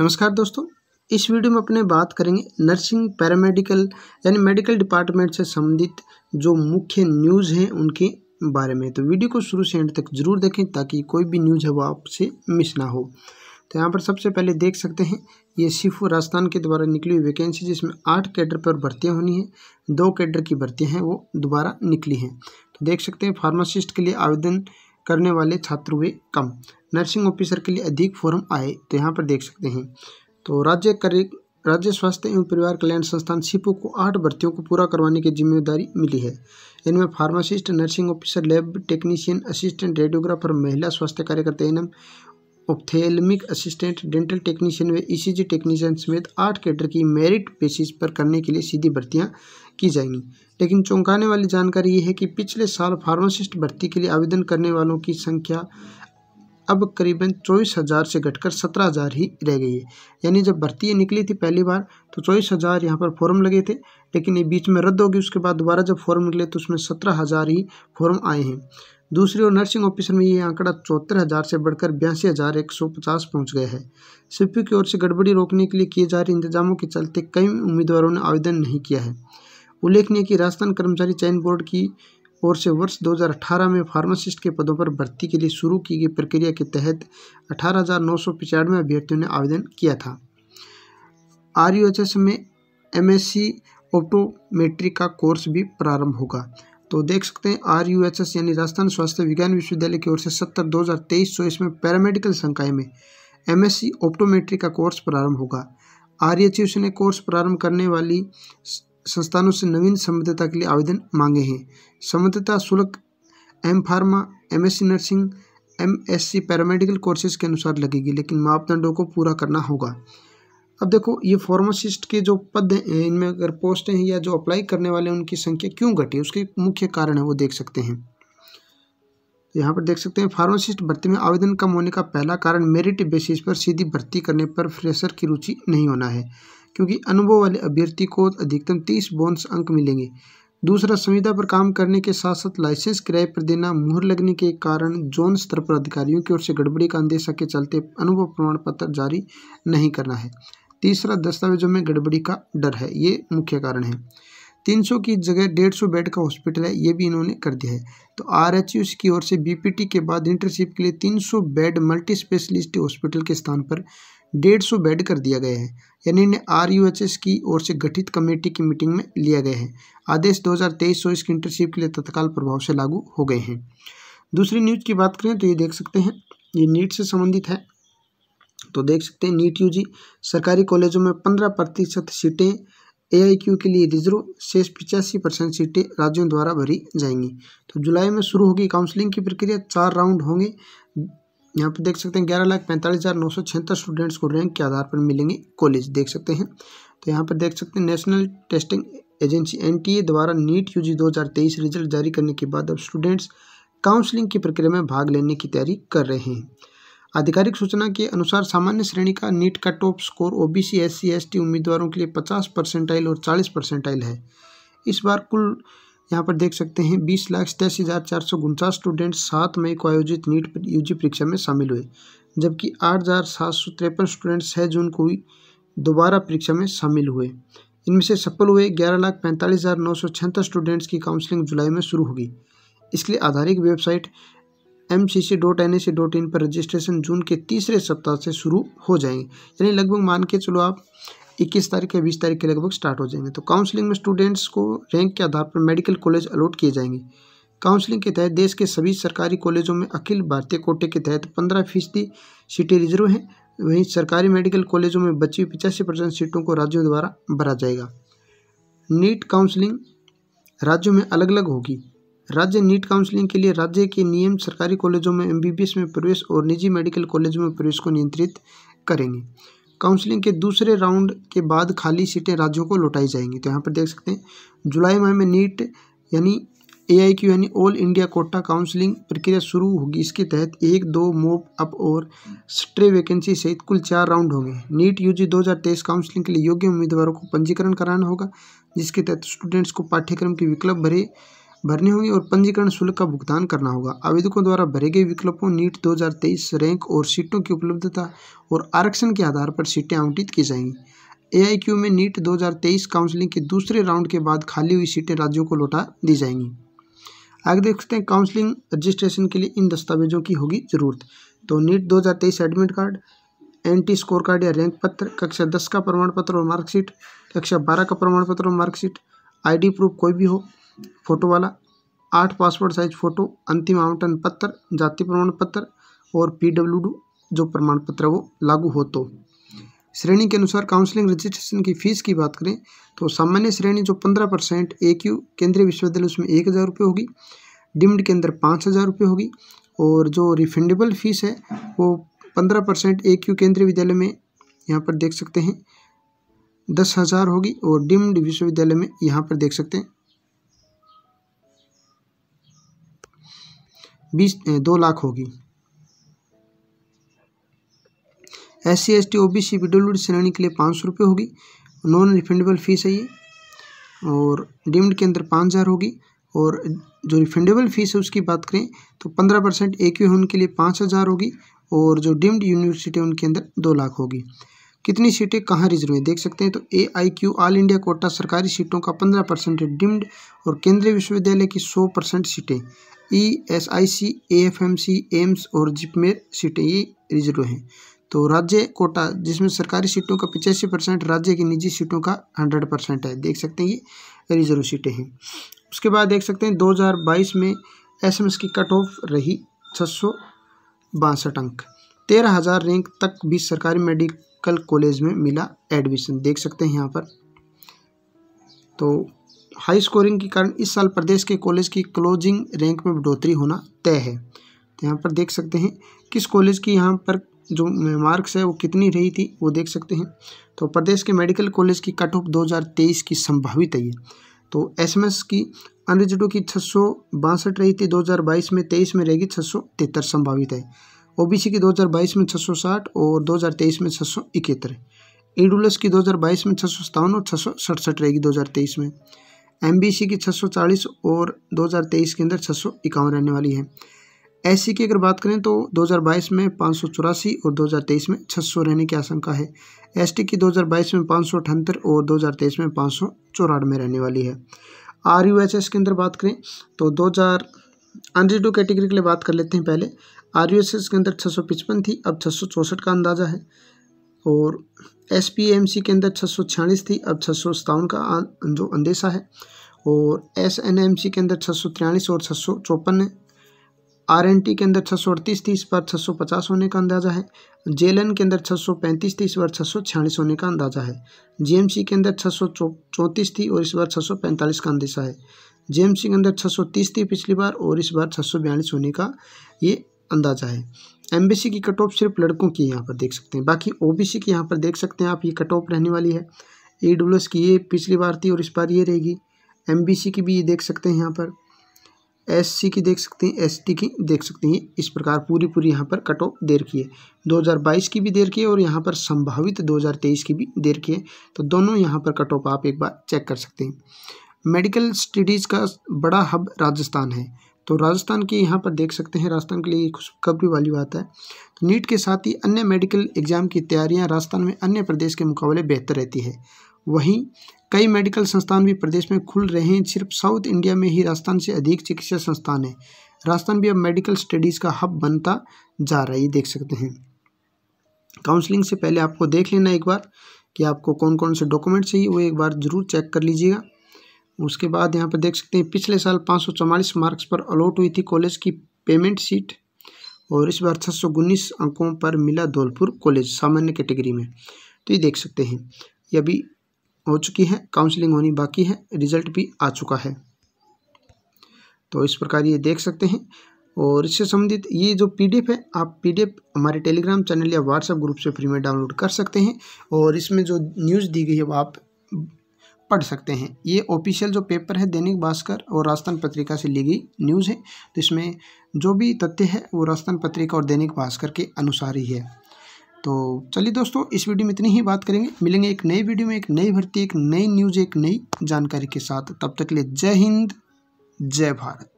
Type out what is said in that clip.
नमस्कार दोस्तों इस वीडियो में अपने बात करेंगे नर्सिंग पैरामेडिकल यानी मेडिकल डिपार्टमेंट से संबंधित जो मुख्य न्यूज़ हैं उनके बारे में तो वीडियो को शुरू से एंड तक जरूर देखें ताकि कोई भी न्यूज़ है वो आपसे मिस ना हो तो यहाँ पर सबसे पहले देख सकते हैं ये सिफू राजस्थान के द्वारा निकली हुई वैकेंसी जिसमें आठ कैडर पर भर्तियाँ होनी है दो कैडर की भर्तियाँ हैं वो दोबारा निकली हैं तो देख सकते हैं फार्मासिस्ट के लिए आवेदन करने वाले छात्र हुए कम नर्सिंग ऑफिसर के लिए अधिक फॉर्म आए तो यहाँ पर देख सकते हैं तो राज्य कार्य राज्य स्वास्थ्य एवं परिवार कल्याण संस्थान सिपो को आठ भर्तियों को पूरा करवाने की जिम्मेदारी मिली है इनमें pharmacist nursing officer lab technician assistant radiographer महिला स्वास्थ्य कार्यकर्ता ANM ophthalmic assistant dental technician व ईसीजी e टेक्नीशियन समेत आठ कैडर की मेरिट बेसिस पर करने के लिए सीधी भर्तियां की जाएंगी लेकिन चौंकाने वाली जानकारी ये है कि पिछले साल फार्मासिस्ट भर्ती के लिए आवेदन करने वालों की संख्या अब करीबन चौबीस हज़ार से घटकर सत्रह हज़ार ही रह गई है यानी जब भर्ती निकली थी पहली बार तो चौबीस हज़ार यहाँ पर फॉर्म लगे थे लेकिन ये बीच में रद्द होगी उसके बाद दोबारा जब फॉर्म निकले तो उसमें सत्रह हज़ार ही फॉर्म आए हैं दूसरी ओर नर्सिंग ऑफिसर में ये आंकड़ा चौहत्तर हज़ार से बढ़कर बयासी हज़ार एक सौ पचास पहुँच गया है सिपी की ओर से गड़बड़ी रोकने के लिए किए जा रहे इंतजामों के चलते कई उम्मीदवारों ने आवेदन नहीं किया है उल्लेखनीय कि राजस्थान कर्मचारी चयन बोर्ड की ओर से वर्ष 2018 में फार्मासिस्ट के पदों पर भर्ती के लिए शुरू की गई प्रक्रिया के तहत अठारह अभ्यर्थियों ने आवेदन किया था आर में एम एस ऑटोमेट्री का कोर्स भी प्रारंभ होगा तो देख सकते हैं आर यू एच एस यानी राजस्थान स्वास्थ्य विज्ञान विश्वविद्यालय की ओर से सत्तर दो हज़ार तेईस सौ इसमें पैरामेडिकल संकाय में एम एस ऑप्टोमेट्रिक का कोर्स प्रारंभ होगा आर एच यू ने कोर्स प्रारंभ करने वाली संस्थानों से नवीन संबद्धता के लिए आवेदन मांगे हैं संबद्धता शुल्क M pharma M nursing M S paramedical courses के अनुसार लगेगी लेकिन मापदंडों को पूरा करना होगा अब देखो ये फार्मासिस्ट के जो पद हैं इनमें अगर पोस्टें हैं या जो अप्लाई करने वाले हैं उनकी संख्या क्यों घटी उसके मुख्य कारण है वो देख सकते हैं यहाँ पर देख सकते हैं फार्मासिस्ट भर्ती में आवेदन कम होने का पहला कारण मेरिट बेसिस पर सीधी भर्ती करने पर फ्रेशर की रुचि नहीं होना है क्योंकि अनुभव वाले अभ्यर्थी को अधिकतम तीस बोनस अंक मिलेंगे दूसरा संविधा पर काम करने के साथ साथ लाइसेंस किराए पर देना मुहर लगने के कारण जोन स्तर पर अधिकारियों की ओर से गड़बड़ी का अंदेशा के चलते अनुभव प्रमाण पत्र जारी नहीं करना है तीसरा दस्तावेजों में गड़बड़ी का डर है ये मुख्य कारण है 300 की जगह 150 बेड का हॉस्पिटल है ये भी इन्होंने कर दिया है तो आर की ओर से बीपीटी के बाद इंटर्नशिप के लिए 300 बेड मल्टी स्पेशलिस्ट हॉस्पिटल के स्थान पर डेढ़ सौ बेड कर दिया गया है यानी इन्हें आर यू एच एस की ओर से गठित कमेटी की मीटिंग में लिया गया है आदेश दो हज़ार तेईस सौ इसकी इंटर्नशिप के लिए तत्काल प्रभाव से लागू हो गए हैं दूसरी न्यूज़ की बात करें तो ये देख सकते हैं ये नीट से संबंधित है तो देख सकते हैं नीट यू जी सरकारी कॉलेजों में पंद्रह प्रतिशत सीटें क्यू के लिए रिजर्व शेष पिचासी परसेंट सीटें राज्यों द्वारा भरी जाएंगी तो जुलाई में शुरू होगी काउंसलिंग की प्रक्रिया चार राउंड होंगे यहाँ पर देख सकते हैं ग्यारह लाख पैंतालीस हज़ार नौ सौ छिहत्तर स्टूडेंट्स को रैंक के आधार पर मिलेंगे कॉलेज देख सकते हैं तो यहाँ पर देख सकते हैं नेशनल टेस्टिंग एजेंसी एनटीए द्वारा नीट यूजी 2023 रिजल्ट जारी करने के बाद अब स्टूडेंट्स काउंसलिंग की प्रक्रिया में भाग लेने की तैयारी कर रहे हैं आधिकारिक सूचना के अनुसार सामान्य श्रेणी का नीट का top score C S T उम्मीदवारों के लिए पचास परसेंटाइल और चालीस परसेंटाइल है इस बार कुल यहाँ पर देख सकते हैं बीस लाख सतासी हज़ार चार सौ उनचास स्टूडेंट सात मई को आयोजित नीट जी परीक्षा में शामिल हुए जबकि आठ हज़ार सात सौ तिरपन स्टूडेंट्स छः जून को दोबारा परीक्षा में शामिल हुए इनमें से सफल हुए ग्यारह लाख पैंतालीस हज़ार नौ सौ छिहत्तर स्टूडेंट्स की काउंसलिंग जुलाई में शुरू होगी इसके लिए आधारित website M C C dot N A C dot in पर रजिस्ट्रेशन जून के तीसरे सप्ताह से शुरू हो जाएंगे यानी लगभग मान के चलो आप इक्कीस तारीख या बीस तारीख के लगभग स्टार्ट हो जाएंगे तो काउंसलिंग में स्टूडेंट्स को रैंक के आधार पर मेडिकल कॉलेज अलॉट किए जाएंगे काउंसलिंग के तहत देश के सभी सरकारी कॉलेजों में अखिल भारतीय कोटे के तहत पंद्रह फीसदी सीटें रिजर्व हैं वहीं सरकारी मेडिकल कॉलेजों में बची पचासी परसेंट सीटों को राज्यों द्वारा भरा जाएगा नीट काउंसलिंग राज्यों में अलग अलग होगी राज्य नीट काउंसलिंग के लिए राज्य के नियम सरकारी कॉलेजों में एमबीबीएस में प्रवेश और निजी मेडिकल कॉलेजों में प्रवेश को नियंत्रित करेंगे काउंसलिंग के दूसरे राउंड के बाद खाली सीटें राज्यों को लौटाई जाएंगी तो यहाँ पर देख सकते हैं जुलाई माह में नीट यानी ए आई क्यू यानी ऑल इंडिया कोटा काउंसलिंग प्रक्रिया शुरू होगी इसके तहत एक दो मोब अप और स्ट्रे वैकेंसी सहित कुल चार राउंड होंगे नीट यूजी 2023 काउंसलिंग के लिए योग्य उम्मीदवारों को पंजीकरण कराना होगा जिसके तहत स्टूडेंट्स को पाठ्यक्रम के विकल्प भरे भरने होंगे और पंजीकरण शुल्क का भुगतान करना होगा आवेदकों द्वारा भरे गए विकल्पों नीट 2023 रैंक और सीटों की उपलब्धता और आरक्षण के आधार पर सीटें आवंटित की जाएंगी एआईक्यू में नीट 2023 काउंसलिंग के दूसरे राउंड के बाद खाली हुई सीटें राज्यों को लौटा दी जाएंगी आगे देखते हैं काउंसलिंग रजिस्ट्रेशन के लिए इन दस्तावेजों की होगी ज़रूरत तो नीट दो एडमिट कार्ड एंटी स्कोर कार्ड या रैंक पत्र कक्षा दस का प्रमाण पत्र और मार्कशीट कक्षा बारह का प्रमाण पत्र और मार्कशीट आईडी प्रूफ कोई भी हो फ़ोटो वाला आठ पासपोर्ट साइज फ़ोटो अंतिम आवंटन पत्र जाति प्रमाण पत्र और पी जो प्रमाण पत्र है वो लागू हो तो श्रेणी के अनुसार काउंसलिंग रजिस्ट्रेशन की फ़ीस की बात करें तो सामान्य श्रेणी जो पंद्रह परसेंट ए क्यू केंद्रीय विश्वविद्यालय उसमें एक हज़ार रुपये होगी डिम्ड के अंदर पाँच हज़ार रुपये होगी और जो रिफंडेबल फ़ीस है वो पंद्रह परसेंट ए क्यू केंद्रीय विद्यालय में यहाँ पर देख सकते हैं दस हज़ार होगी और डिम्ड विश्वविद्यालय में यहाँ पर देख सकते हैं बीस दो लाख होगी S C S T O B C scheduled श्रेणी के लिए पाँच सौ रुपये होगी नॉन रिफंडेबल फीस है ये और डीम्ड के अंदर पाँच हज़ार होगी और जो रिफंडेबल फीस है उसकी बात करें तो पंद्रह परसेंट ए क्यू है उनके लिए पाँच हज़ार होगी और जो डीम्ड यूनिवर्सिटी है उनके अंदर दो लाख होगी कितनी सीटें कहाँ रिजर्व हैं देख सकते हैं तो A I Q all India quota सरकारी सीटों का पंद्रह परसेंट है डिम्ड और केंद्रीय विश्वविद्यालय की सौ परसेंट सीटें E S I C A F M C AIIMS और जिप में सीटें ये रिजर्व हैं तो राज्य कोटा जिसमें सरकारी सीटों का पचासी परसेंट राज्य की निजी सीटों का हंड्रेड परसेंट है देख सकते हैं ये रिजर्व सीटें हैं उसके बाद देख सकते हैं 2022 में एसएमएस की कट ऑफ रही छः सौ बासठ अंक तेरह हज़ार रैंक तक भी सरकारी मेडिकल कॉलेज में मिला एडमिशन देख सकते हैं यहाँ पर तो हाई स्कोरिंग के कारण इस साल प्रदेश के कॉलेज की क्लोजिंग रैंक में बढ़ोतरी होना तय है तो यहाँ पर देख सकते हैं किस कॉलेज की यहाँ पर जो मार्क्स है वो कितनी रही थी वो देख सकते हैं तो प्रदेश के मेडिकल कॉलेज की कट ऑफ दो की संभावित है ये तो एस की अनरिजडो की छः रही थी 2022 में तेईस में रहेगी छः संभावित है ओबीसी की 2022 में 660 और 2023 में छः सौ इकहत्तर की 2022 में छः और छः रहेगी 2023 में एम की 640 और 2023 के अंदर छः रहने वाली है एस की अगर बात करें तो 2022 में पाँच और 2023 में 600 रहने की आशंका है एस की 2022 में पाँच और 2023 में पाँच में रहने वाली है आर यू एस के अंदर बात करें तो दो हज़ार टू कैटेगरी के लिए बात कर लेते हैं पहले आर यू एस एस के अंदर छः सौ पचपन थी अब छः सौ चौंसठ का अंदाज़ा है और एस के अंदर छः थी अब छः का जो अंदेशा है और एस के अंदर छः और छः है आर एन टी के अंदर छः सौ अड़तीस थी इस बार छः सौ पचास होने का अंदाज़ा है जे एल एन के अंदर छः सौ पैंतीस थी इस बार छः सौ छियालीस होने का अंदाज़ा है जे एम सी के अंदर छः सौ चौंतीस थी और इस बार छः सौ पैंतालीस का अंदेशा है जे एम सी के अंदर छः सौ तीस थी पिछली बार और इस बार छः सौ बयालीस होने का ये अंदाज़ा है एमबीसी की कट ऑफ सिर्फ लड़कों की यहाँ पर देख सकते हैं बाकी ओबीसी की यहाँ पर देख सकते हैं आप ये कट ऑफ रहने वाली है ए की ये पिछली बार थी और इस बार ये रहेगी एम की भी ये देख सकते हैं यहाँ पर एस की देख सकते हैं एस की देख सकते हैं इस प्रकार पूरी पूरी यहाँ पर कट ऑफ देर की है 2022 की भी देर की है और यहाँ पर संभावित 2023 की भी देर की है तो दोनों यहाँ पर कट ऑफ आप एक बार चेक कर सकते हैं मेडिकल स्टडीज़ का बड़ा हब राजस्थान है तो राजस्थान की यहाँ पर देख सकते हैं राजस्थान के लिए खुशखबरी वाली बात है तो नीट के साथ ही अन्य मेडिकल एग्जाम की तैयारियाँ राजस्थान में अन्य प्रदेश के मुकाबले बेहतर रहती है वहीं कई मेडिकल संस्थान भी प्रदेश में खुल रहे हैं सिर्फ साउथ इंडिया में ही राजस्थान से अधिक चिकित्सा संस्थान है राजस्थान भी अब मेडिकल स्टडीज़ का हब बनता जा रहा है देख सकते हैं काउंसलिंग से पहले आपको देख लेना एक बार कि आपको कौन कौन से डॉक्यूमेंट चाहिए वो एक बार ज़रूर चेक कर लीजिएगा उसके बाद यहाँ पर देख सकते हैं पिछले साल पाँच मार्क्स पर अलॉट हुई थी कॉलेज की पेमेंट सीट और इस बार छः अंकों पर मिला धौलपुर कॉलेज सामान्य कैटेगरी में तो ये देख सकते हैं ये अभी हो चुकी है काउंसलिंग होनी बाकी है रिजल्ट भी आ चुका है तो इस प्रकार ये देख सकते हैं और इससे संबंधित ये जो पीडीएफ है आप पीडीएफ हमारे टेलीग्राम चैनल या व्हाट्सएप ग्रुप से फ्री में डाउनलोड कर सकते हैं और इसमें जो न्यूज़ दी गई है वो आप पढ़ सकते हैं ये ऑफिशियल जो पेपर है दैनिक भास्कर और राजस्थान पत्रिका से ली गई न्यूज़ है तो इसमें जो भी तथ्य है वो राजस्थान पत्रिका और दैनिक भास्कर के अनुसार ही है तो चलिए दोस्तों इस वीडियो में इतनी ही बात करेंगे मिलेंगे एक नई वीडियो में एक नई भर्ती एक नई न्यूज़ एक नई जानकारी के साथ तब तक के लिए जय हिंद जय भारत